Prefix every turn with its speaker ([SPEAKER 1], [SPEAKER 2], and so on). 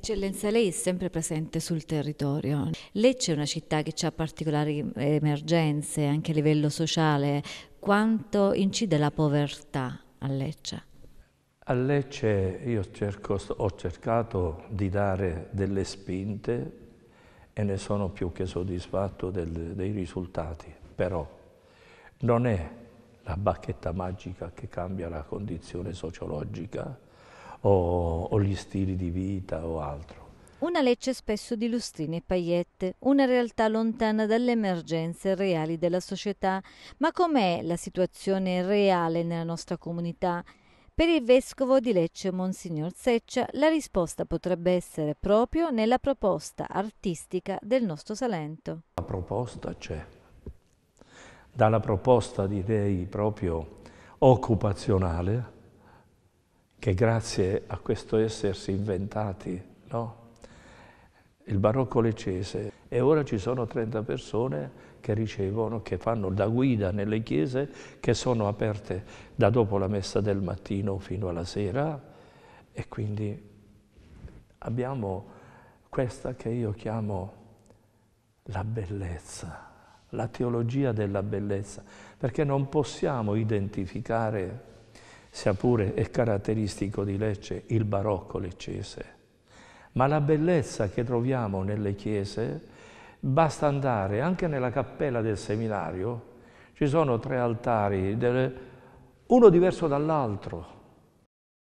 [SPEAKER 1] Eccellenza, lei è sempre presente sul territorio. Lecce è una città che ha particolari eh, emergenze anche a livello sociale. Quanto incide la povertà a Lecce?
[SPEAKER 2] A Lecce io cerco, ho cercato di dare delle spinte e ne sono più che soddisfatto del, dei risultati, però non è la bacchetta magica che cambia la condizione sociologica, o, o gli stili di vita o altro.
[SPEAKER 1] Una Lecce spesso di lustrine e paillette, una realtà lontana dalle emergenze reali della società. Ma com'è la situazione reale nella nostra comunità? Per il vescovo di Lecce, Monsignor Seccia, la risposta potrebbe essere proprio nella proposta artistica del nostro Salento.
[SPEAKER 2] La proposta c'è. Dalla proposta, direi, proprio occupazionale, che grazie a questo essersi inventati, no? il barocco leccese e ora ci sono 30 persone che ricevono, che fanno da guida nelle chiese che sono aperte da dopo la messa del mattino fino alla sera e quindi abbiamo questa che io chiamo la bellezza, la teologia della bellezza, perché non possiamo identificare sia pure è caratteristico di Lecce il barocco leccese. Ma la bellezza che troviamo nelle chiese, basta andare anche nella cappella del seminario, ci sono tre altari, uno diverso dall'altro,